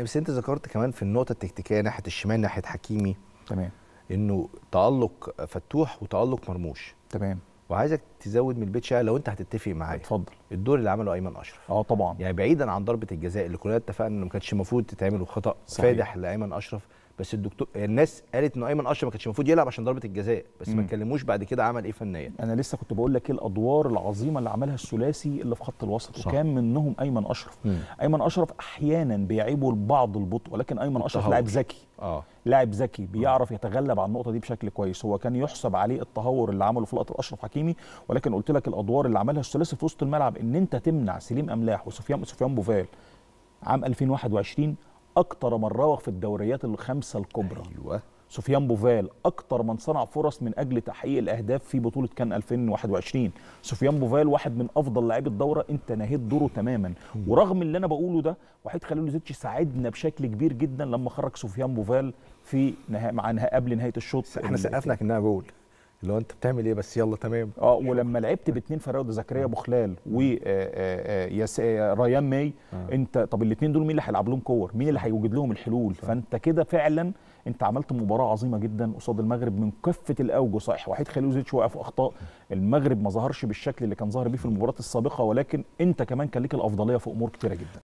يعني بس انت ذكرت كمان في النقطه التكتيكيه ناحيه الشمال ناحيه حكيمي تمام انه تالق فتوح وتالق مرموش تمام وعايزك تزود من البيت شقه لو انت هتتفق معايا اتفضل الدور اللي عمله ايمن اشرف اه طبعا يعني بعيدا عن ضربه الجزاء اللي كلنا اتفقنا انه ما كانش المفروض تتعمل وخطا صحيح. فادح لايمن اشرف بس الدكتور الناس قالت انه ايمن اشرف ما كانش المفروض يلعب عشان ضربه الجزاء بس ما اتكلموش بعد كده عمل ايه فنيا انا لسه كنت بقول لك ايه الادوار العظيمه اللي عملها الثلاثي اللي في خط الوسط صح. وكان منهم ايمن اشرف مم. ايمن اشرف احيانا بيعيبه البعض البطء ولكن ايمن اشرف لاعب ذكي اه لاعب ذكي بيعرف يتغلب على النقطه دي بشكل كويس هو كان يحسب عليه التهور اللي عمله في لقطه اشرف حكيمي ولكن قلت لك الادوار اللي عملها الثلاثي في وسط الملعب ان انت تمنع سليم املاح وسفيان سفيان بوفال عام 2021 اكتر من راوغ في الدوريات الخمسه الكبرى ايوه سفيان بوفال اكتر من صنع فرص من اجل تحقيق الاهداف في بطوله كان 2021 سفيان بوفال واحد من افضل لاعبي الدوره انت نهيت دوره تماما ورغم اللي انا بقوله ده وحيد خليل زيتش ساعدنا بشكل كبير جدا لما خرج سفيان بوفال في نها... مع نها... قبل نهايه الشوط احنا سقفنا كنا بقول اللي هو انت بتعمل ايه بس يلا تمام اه ولما لعبت باثنين فراوده زكريا ابو خلال آه، آه، آه، ريان ماي آه. انت طب الاثنين دول مين اللي هيلعب لهم كور مين اللي هيوجد لهم الحلول صح. فانت كده فعلا انت عملت مباراه عظيمه جدا قصاد المغرب من كافه الاوجه صحيح وحيد خليلوزيتش وقع في اخطاء المغرب ما ظهرش بالشكل اللي كان ظاهر بيه في المباراه السابقه ولكن انت كمان كان ليك الافضليه في امور كتيره جدا